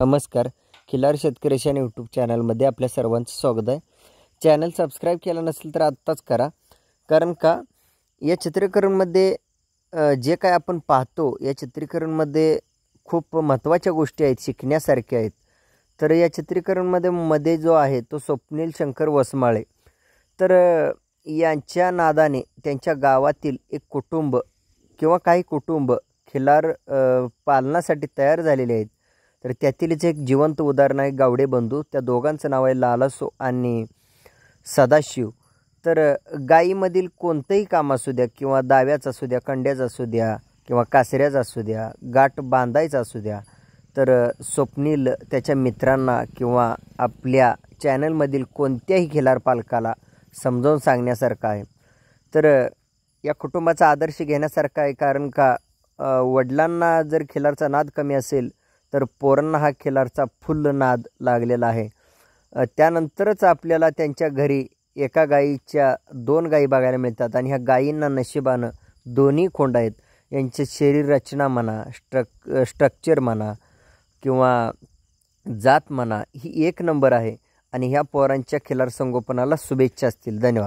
नमस्कार खिलार शेतकरीच्या यूट्यूब चॅनलमध्ये आपल्या सर्वांचं स्वागत आहे चॅनल सबस्क्राईब केला नसेल तर आत्ताच करा कारण का या चित्रीकरणमध्ये जे काय आपण पाहतो या चित्रीकरणमध्ये खूप महत्त्वाच्या गोष्टी आहेत शिकण्यासारख्या आहेत तर या चित्रीकरणमध्ये मध्ये जो आहे तो स्वप्नील शंकर वसमाळे तर यांच्या नादाने त्यांच्या गावातील एक कुटुंब किंवा काही कुटुंब खिलार पालनासाठी तयार झालेले आहेत तर त्यातीलच एक जिवंत उदाहरण आहे गावडे बंधू त्या दोघांचं नाव आहे लालासो आणि सदाशिव तर गायीमधील कोणतंही काम असू द्या किंवा दाव्याचं असू द्या कंड्याचं असू द्या किंवा कासऱ्याचं असू द्या गाठ बांधायचं असू द्या तर स्वप्नील त्याच्या मित्रांना किंवा आपल्या चॅनलमधील कोणत्याही खिलार पालकाला समजावून सांगण्यासारखं आहे तर या कुटुंबाचा आदर्श घेण्यासारखा आहे कारण का वडिलांना जर खिलारचा नाद कमी असेल तर पोरांना हा खिलारचा फुल्ल नाद लागलेला आहे त्यानंतरच आपल्याला त्यांच्या घरी एका गाईच्या दोन गायी बघायला मिळतात आणि ह्या गायींना नशिबानं दोन्ही खोंड आहेत यांचे शरीर रचना म्हणा स्ट्रक स्ट्रक्चर म्हणा किंवा जात म्हणा ही एक नंबर आहे आणि ह्या पोरांच्या खिलार संगोपनाला शुभेच्छा असतील धन्यवाद